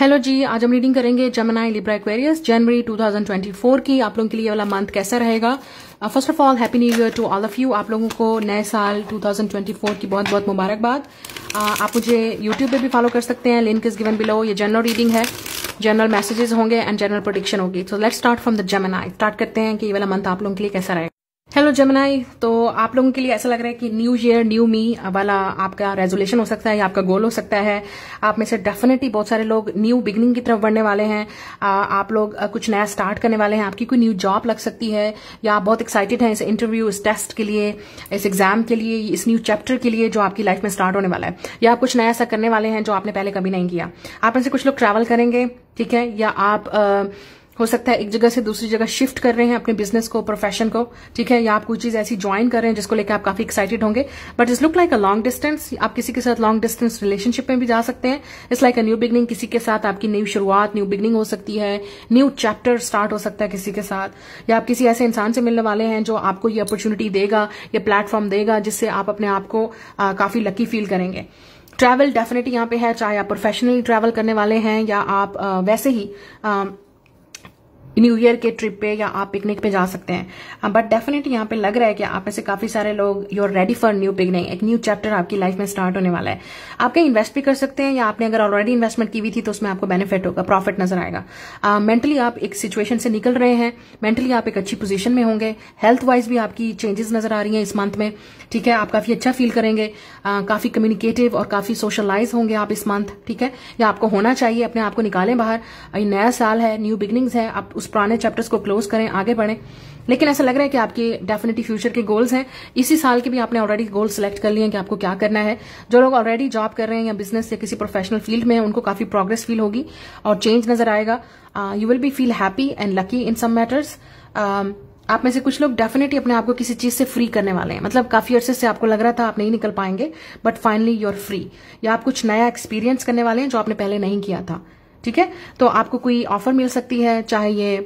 hello जी आज हम reading करेंगे जमनाई लिब्रा एक्वेरियस जनवरी 2024 की आप लोगों के लिए वाला मंथ कैसा रहेगा first of all happy new year to all of you आप लोगों को नए साल 2024 की बहुत बहुत मुबारकबाद uh, आप मुझे यूट्यूब पे भी फॉलो कर सकते हैं लिंक इज गिवन बिलो ये जनरल रीडिंग है जनरल मैसेजेस होंगे एंड जनरल प्रोडिक्शन होगी so let start from the Gemini start करते हैं कि ये वाला मंथ आप लोगों के लिए कैसा रहेगा हेलो जमनाई तो आप लोगों के लिए ऐसा लग रहा है कि न्यू ईयर न्यू मी वाला आपका रेजोल्यूशन हो सकता है या आपका गोल हो सकता है आप में से डेफिनेटली बहुत सारे लोग न्यू बिगनिंग की तरफ बढ़ने वाले हैं आ, आप लोग कुछ नया स्टार्ट करने वाले हैं आपकी कोई न्यू जॉब लग सकती है या आप बहुत एक्साइटेड हैं इस इंटरव्यू इस टेस्ट के लिए इस एग्जाम के लिए इस न्यू चैप्टर के लिए जो आपकी लाइफ में स्टार्ट होने वाला है या आप कुछ नया ऐसा करने वाले हैं जो आपने पहले कभी नहीं किया आप में से कुछ लोग ट्रैवल करेंगे ठीक है या आप आ, हो सकता है एक जगह से दूसरी जगह शिफ्ट कर रहे हैं अपने बिजनेस को प्रोफेशन को ठीक है या आप कोई चीज ऐसी ज्वाइन कर रहे हैं जिसको लेकर आप काफी एक्साइटेड होंगे but is look like a long distance आप किसी के साथ लॉन्ग डिस्टेंस रिलेशनशिप में भी जा सकते हैं it's like a new beginning किसी के साथ आपकी न्यू शुरुआत न्यू बिगनिंग हो सकती है न्यू चैप्टर स्टार्ट हो सकता है किसी के साथ या आप किसी ऐसे इंसान से मिलने वाले हैं जो आपको ये अपॉर्चुनिटी देगा ये प्लेटफॉर्म देगा जिससे आप अपने आप को काफी लकी फील करेंगे ट्रैवल डेफिनेटली यहां पे है चाहे आप प्रोफेशनली ट्रैवल करने वाले हैं या आप आ, वैसे ही आ, न्यू ईयर के ट्रिप पे या आप पिकनिक पे जा सकते हैं बट हाँ, डेफिनेटली यहाँ पे लग रहा है कि आप में से काफी सारे लोग you are ready for new beginning एक न्यू चैप्टर आपकी लाइफ में स्टार्ट होने वाला है आप कहीं इन्वेस्ट भी कर सकते हैं या आपने अगर ऑलरेडी इन्वेस्टमेंट की हुई थी तो उसमें आपको बेनिफिट होगा प्रॉफिट नजर आएगा मेंटली हाँ, uh, आप एक सिचुएशन से निकल रहे हैं मेंटली आप एक अच्छी पोजिशन में होंगे हेल्थ वाइज भी आपकी चेंजेस नजर आ रही है इस मंथ में ठीक है आप काफी अच्छा फील करेंगे uh, काफी कम्युनिकेटिव और काफी सोशलाइज होंगे आप इस मंथ ठीक है या आपको होना चाहिए अपने आपको निकालें बाहर नया साल है न्यू बिगनिंग्स है आप उस पुराने चैप्टर्स को क्लोज करें आगे बढ़ें लेकिन ऐसा लग रहा है कि आपके डेफिनेटली फ्यूचर के गोल्स हैं इसी साल के भी आपने ऑलरेडी गोल सेलेक्ट कर लिए हैं कि आपको क्या करना है जो लोग ऑलरेडी जॉब कर रहे हैं या बिजनेस या किसी प्रोफेशनल फील्ड में हैं उनको काफी प्रोग्रेस फील होगी और चेंज नजर आएगा you will be feel happy and lucky in some matters आप में से कुछ लोग डेफिनेटली अपने आप को किसी चीज से फ्री करने वाले हैं मतलब काफी अरसे से आपको लग रहा था आप नहीं निकल पाएंगे but finally you are free या आप कुछ नया एक्सपीरियंस करने वाले हैं जो आपने पहले नहीं किया था ठीक है तो आपको कोई ऑफर मिल सकती है चाहे ये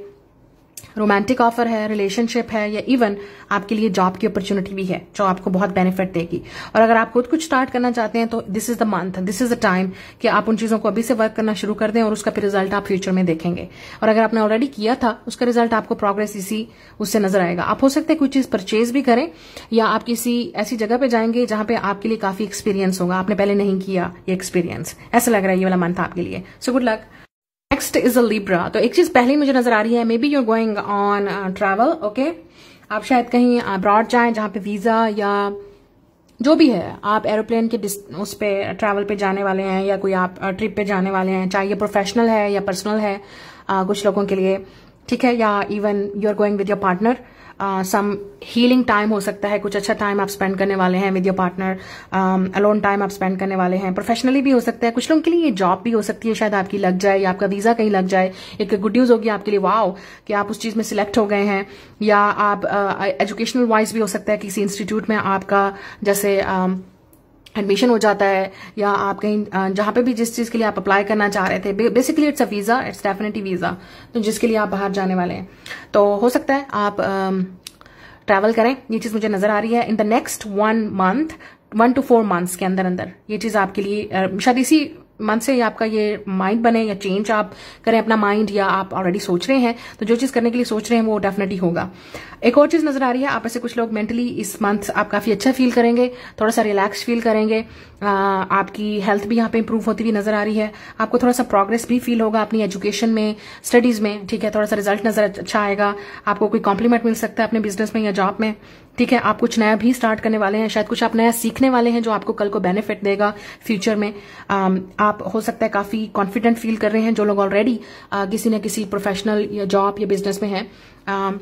रोमांटिक ऑफर है रिलेशनशिप है या इवन आपके लिए जॉब की अपॉर्चुनिटी भी है जो आपको बहुत बेनिफिट देगी और अगर आप खुद कुछ स्टार्ट करना चाहते हैं तो this is the month this is the time कि आप उन चीजों को अभी से वर्क करना शुरू कर दें और उसका फिर रिजल्ट आप फ्यूचर में देखेंगे और अगर आपने ऑलरेडी किया था उसका रिजल्ट आपको प्रोग्रेस इसी उससे नजर आएगा आप हो सकते हैं कोई चीज परचेज भी करें या आप किसी ऐसी जगह पर जाएंगे जहां पर आपके लिए काफी एक्सपीरियंस होगा आपने पहले नहीं किया ये एक्सपीरियंस ऐसा लग रहा है ये वाला मंथ आपके लिए so good luck next is a Libra तो एक चीज पहले मुझे नजर आ रही है maybe you're going on travel okay आप शायद कहीं अब्रॉड जाए जहां पे वीजा या जो भी है आप एरोप्लेन के उस पे ट्रैवल पे जाने वाले हैं या कोई आप ट्रिप uh, पे जाने वाले हैं चाहे ये प्रोफेशनल है या पर्सनल है आ, uh, कुछ लोगों के लिए ठीक है या even you are going with your partner some healing time हो सकता है कुछ अच्छा टाइम आप स्पेंड करने वाले हैं with your partner alone time आप स्पेंड करने वाले हैं प्रोफेशनली भी हो सकता है कुछ लोगों के लिए ये जॉब भी हो सकती है शायद आपकी लग जाए या आपका वीजा कहीं लग जाए एक गुड न्यूज होगी आपके लिए वाओ कि आप उस चीज में सिलेक्ट हो गए हैं या आप एजुकेशनल uh, वाइज भी हो सकता है किसी इंस्टीट्यूट में आपका जैसे uh, एडमिशन हो जाता है या आप कहीं जहां पे भी जिस चीज़ के लिए आप अप्लाई करना चाह रहे थे basically it's a visa it's definitely visa तो जिसके लिए आप बाहर जाने वाले हैं तो हो सकता है आप ट्रैवल करें ये चीज़ मुझे नज़र आ रही है in the next one month one two four months के अंदर अंदर ये चीज़ आपके लिए शायद इसी मन से आपका ये माइंड बने या चेंज आप करें अपना माइंड या आप ऑलरेडी सोच रहे हैं तो जो चीज़ करने के लिए सोच रहे हैं वो डेफिनेटली होगा एक और चीज़ नज़र आ रही है आप ऐसे कुछ लोग मेंटली इस मंथ आप काफ़ी अच्छा फील करेंगे थोड़ा सा रिलैक्स फील करेंगे आ, आपकी हेल्थ भी यहाँ पे इंप्रूव होती हुई नज़र आ रही है आपको थोड़ा सा प्रोग्रेस भी फील होगा अपनी एजुकेशन में स्टडीज़ में ठीक है थोड़ा सा रिजल्ट नज़र अच्छा आएगा आपको कोई कॉम्प्लीमेंट मिल सकता है अपने बिजनेस में या जॉब में ठीक है आप कुछ नया भी स्टार्ट करने वाले हैं शायद कुछ आप नया सीखने वाले हैं जो आपको कल को बेनिफिट देगा फ्यूचर में um, आप हो सकता है काफी कॉन्फिडेंट फील कर रहे हैं जो लोग ऑलरेडी uh, किसी न किसी प्रोफेशनल या जॉब या बिजनेस में है um,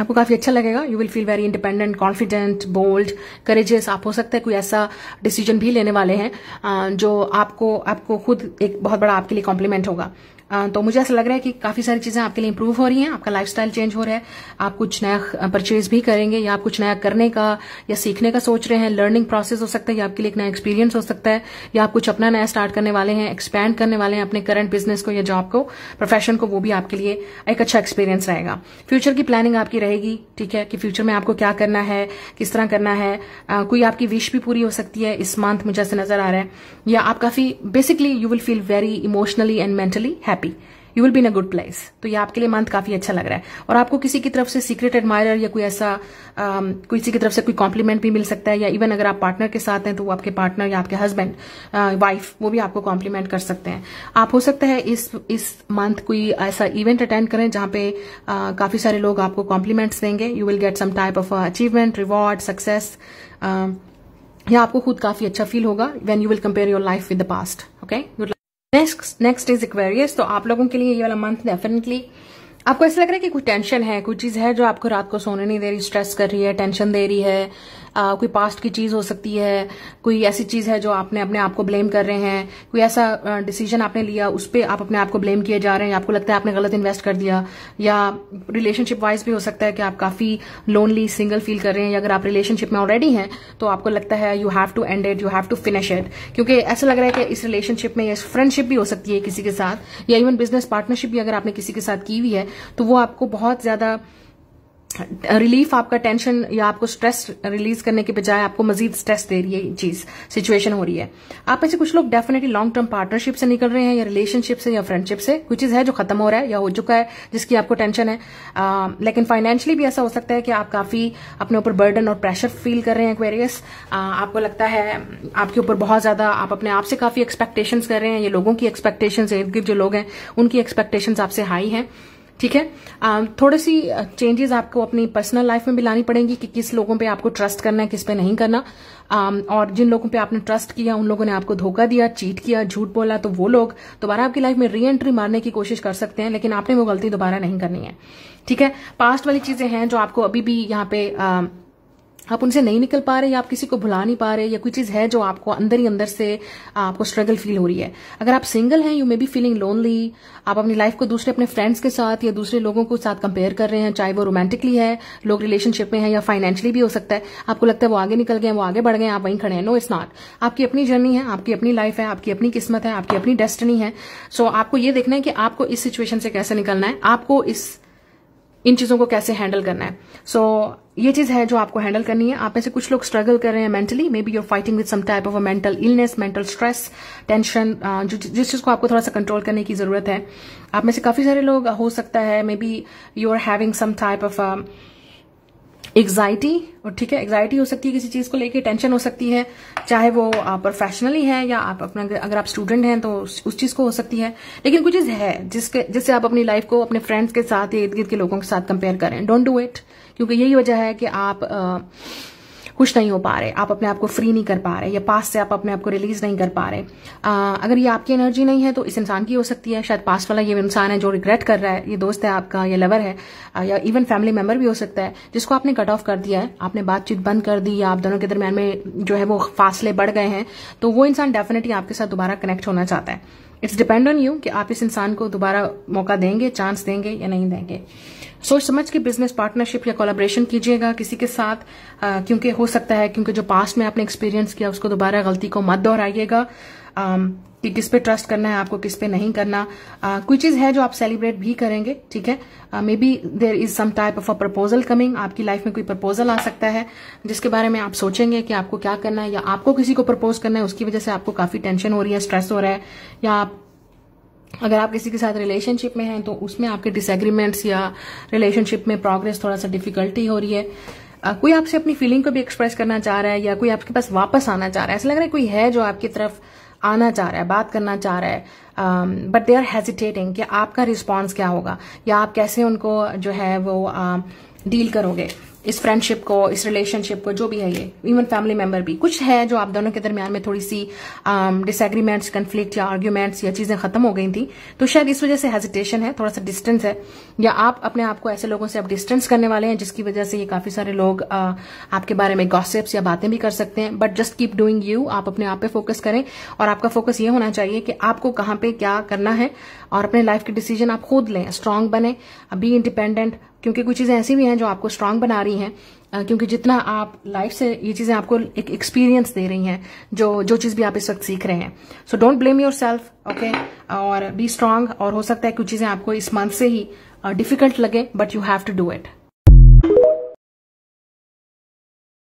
आपको काफी अच्छा लगेगा you will feel very independent confident bold courageous आप हो सकता है कोई ऐसा डिसीजन भी लेने वाले हैं uh, जो आपको आपको खुद एक बहुत बड़ा आपके लिए कॉम्प्लीमेंट होगा तो मुझे ऐसा लग रहा है कि काफी सारी चीजें आपके लिए इम्प्रूव हो रही हैं आपका लाइफस्टाइल चेंज हो रहा है आप कुछ नया परचेज भी करेंगे या आप कुछ नया करने का या सीखने का सोच रहे हैं लर्निंग प्रोसेस हो सकता है या आपके लिए एक नया एक्सपीरियंस हो सकता है या आप कुछ अपना नया स्टार्ट करने वाले हैं एक्सपैंड करने वाले हैं अपने करंट बिजनेस को या जॉब को प्रोफेशन को वो भी आपके लिए एक अच्छा एक्सपीरियंस रहेगा फ्यूचर की प्लानिंग आपकी रहेगी ठीक है कि फ्यूचर में आपको क्या करना है किस तरह करना है कोई आपकी विश भी पूरी हो सकती है इस मंथ मुझे ऐसे नजर आ रहा है या आप काफी basically you will feel very emotionally and mentally happy happy you will be in a good place तो ये आपके लिए मंथ काफी अच्छा लग रहा है और आपको किसी की तरफ से सीक्रेट एडमायर या कोई ऐसा um, किसी की तरफ से कोई कॉम्प्लीमेंट भी मिल सकता है या इवन अगर आप पार्टनर के साथ हैं तो वो आपके पार्टनर या आपके हस्बैंड वाइफ uh, वो भी आपको कॉम्प्लीमेंट कर सकते हैं आप हो सकता है इस इस मंथ कोई ऐसा इवेंट अटेंड करें जहां पे आ, uh, काफी सारे लोग आपको कॉम्प्लीमेंट्स देंगे you will get some type of achievement reward success या आपको खुद काफी अच्छा फील होगा when you will compare your life with the past okay good next next is Aquarius तो आप लोगों के लिए ये वाला मंथ डेफिनेटली आपको ऐसा लग रहा है कि कोई टेंशन है कोई चीज़ है जो आपको रात को सोने नहीं दे रही स्ट्रेस कर रही है टेंशन दे रही है आ, कोई पास्ट की चीज हो सकती है कोई ऐसी चीज है जो आपने अपने आप को ब्लेम कर रहे हैं कोई ऐसा डिसीजन आपने लिया उस पर आप अपने आप को ब्लेम किए जा रहे हैं आपको लगता है आपने गलत इन्वेस्ट कर दिया या रिलेशनशिप वाइज भी हो सकता है कि आप काफी लोनली सिंगल फील कर रहे हैं या अगर आप रिलेशनशिप में ऑलरेडी हैं तो आपको लगता है you have to end it you have to finish it क्योंकि ऐसा लग रहा है कि इस रिलेशनशिप में या फ्रेंडशिप भी हो सकती है किसी के साथ या इवन बिजनेस पार्टनरशिप भी अगर आपने किसी के साथ की हुई है तो वो आपको बहुत ज्यादा रिलीफ आपका टेंशन या आपको स्ट्रेस रिलीज करने के बजाय आपको मजीद स्ट्रेस दे रही है चीज सिचुएशन हो रही है आप में से कुछ लोग डेफिनेटली लॉन्ग टर्म पार्टनरशिप से निकल रहे हैं या रिलेशनशिप से या फ्रेंडशिप से कुछ चीज है जो खत्म हो रहा है या हो चुका है जिसकी आपको टेंशन है आ, लेकिन फाइनेंशियली भी ऐसा हो सकता है कि आप काफी अपने ऊपर बर्डन और प्रेशर फील कर रहे हैं क्वेरियस आपको लगता है आपके ऊपर बहुत ज्यादा आप अपने आप से काफी एक्सपेक्टेशन कर रहे हैं ये लोगों की एक्सपेक्टेशन इर्द गिर्द जो लोग हैं उनकी एक्सपेक्टेशन आपसे हाई हैं ठीक है थोड़ी सी चेंजेस आपको अपनी पर्सनल लाइफ में भी लानी पड़ेंगी कि किस लोगों पे आपको ट्रस्ट करना है किस पे नहीं करना um, और जिन लोगों पे आपने ट्रस्ट किया उन लोगों ने आपको धोखा दिया चीट किया झूठ बोला तो वो लोग दोबारा आपकी लाइफ में री एंट्री मारने की कोशिश कर सकते हैं लेकिन आपने वो गलती दोबारा नहीं करनी है ठीक है पास्ट वाली चीजें हैं जो आपको अभी भी यहाँ पे um, आप उनसे नहीं निकल पा रहे या आप किसी को भुला नहीं पा रहे या कोई चीज है जो आपको अंदर ही अंदर से आपको स्ट्रगल फील हो रही है अगर आप सिंगल हैं you may be feeling lonely आप अपनी लाइफ को दूसरे अपने फ्रेंड्स के साथ या दूसरे लोगों के साथ कंपेयर कर रहे हैं चाहे वो रोमांटिकली है लोग रिलेशनशिप में है या फाइनेंशियली भी हो सकता है आपको लगता है वो आगे निकल गए वो आगे बढ़ गए आप वहीं खड़े हैं नो इट्स नॉट आपकी अपनी जर्नी है आपकी अपनी लाइफ है आपकी अपनी किस्मत है आपकी अपनी डेस्टनी है सो आपको ये देखना है कि आपको इस सिचुएशन से कैसे निकलना है आपको इस इन चीज़ों को कैसे हैंडल करना है सो so, ये चीज़ है जो आपको हैंडल करनी है आप में से कुछ लोग स्ट्रगल कर रहे हैं mentally maybe you're fighting with some type of a mental illness mental stress tension जिस चीज़ को आपको थोड़ा सा कंट्रोल करने की ज़रूरत है आप में से काफ़ी सारे लोग हो सकता है maybe you are having some type of anxiety और ठीक है एग्जाइटी हो सकती है किसी चीज को लेके टेंशन हो सकती है चाहे वो आप प्रोफेशनली है या आप अपना अगर आप स्टूडेंट हैं तो उस चीज को हो सकती है लेकिन कुछ चीज है जिसके जिससे आप अपनी लाइफ को अपने फ्रेंड्स के साथ या इर्द गिर्द के लोगों के साथ कंपेयर करें डोंट डू इट क्योंकि यही वजह है कि आप uh, कुछ नहीं हो पा रहे आप अपने आप को फ्री नहीं कर पा रहे या पास से आप अपने आप को रिलीज नहीं कर पा रहे आ, अगर ये आपकी एनर्जी नहीं है तो इस इंसान की हो सकती है शायद पास वाला ये इंसान है जो रिग्रेट कर रहा है ये दोस्त है आपका या लवर है या इवन फैमिली मेम्बर भी हो सकता है जिसको आपने कट ऑफ कर दिया है आपने बातचीत बंद कर दी या आप दोनों के दरम्यान में जो है वो फासले बढ़ गए हैं तो वो इंसान डेफिनेटली आपके साथ दोबारा कनेक्ट होना चाहता है इट्स डिपेंड ऑन यू कि आप इस इंसान को दोबारा मौका देंगे चांस देंगे या नहीं देंगे सोच समझ के बिजनेस पार्टनरशिप या कोलाब्रेशन कीजिएगा किसी के साथ क्योंकि हो सकता है क्योंकि जो पास्ट में आपने एक्सपीरियंस किया उसको दोबारा गलती को मत दोहराइएगा कि किस पे ट्रस्ट करना है आपको किस पे नहीं करना आ, कोई चीज है जो आप सेलिब्रेट भी करेंगे ठीक है maybe there is some type of a proposal coming आपकी लाइफ में कोई प्रपोजल आ सकता है जिसके बारे में आप सोचेंगे कि आपको क्या करना है या आपको किसी को प्रपोज करना है उसकी वजह से आपको काफी टेंशन हो रही है स्ट्रेस हो रहा है या आप अगर आप किसी के साथ रिलेशनशिप में हैं तो उसमें आपके डिसएग्रीमेंट्स या रिलेशनशिप में प्रोग्रेस थोड़ा सा डिफिकल्टी हो रही है आ, कोई आपसे अपनी फीलिंग को भी एक्सप्रेस करना चाह रहा है या कोई आपके पास वापस आना चाह रहा है ऐसा लग रहा है कोई है जो आपकी तरफ आना चाह रहा है बात करना चाह रहा है बट दे आर हेजिटेटिंग कि आपका रिस्पॉन्स क्या होगा या आप कैसे उनको जो है वो डील करोगे इस फ्रेंडशिप को इस रिलेशनशिप को जो भी है ये इवन फैमिली मेंबर भी कुछ है जो आप दोनों के दरमियान में थोड़ी सी डिसएग्रीमेंट्स um, कन्फ्लिक्ट या आर्ग्यूमेंट्स या चीजें खत्म हो गई थी तो शायद इस वजह से हेजिटेशन है थोड़ा सा डिस्टेंस है या आप अपने आप को ऐसे लोगों से आप डिस्टेंस करने वाले हैं जिसकी वजह से ये काफी सारे लोग आ, uh, आपके बारे में गॉसिप्स या बातें भी कर सकते हैं but just keep doing you आप अपने आप पे फोकस करें और आपका फोकस ये होना चाहिए कि आपको कहाँ पे क्या करना है और अपने लाइफ के डिसीजन आप खुद लें स्ट्रांग बने बी इंडिपेंडेंट क्योंकि कुछ चीज़ें ऐसी भी हैं जो आपको स्ट्रांग बना रही हैं क्योंकि जितना आप लाइफ से ये चीज़ें आपको एक एक्सपीरियंस दे रही हैं जो जो चीज़ भी आप इस वक्त सीख रहे हैं so don't blame yourself okay और बी स्ट्रांग और हो सकता है कुछ चीज़ें आपको इस मंथ से ही डिफिकल्ट लगे but you have to do it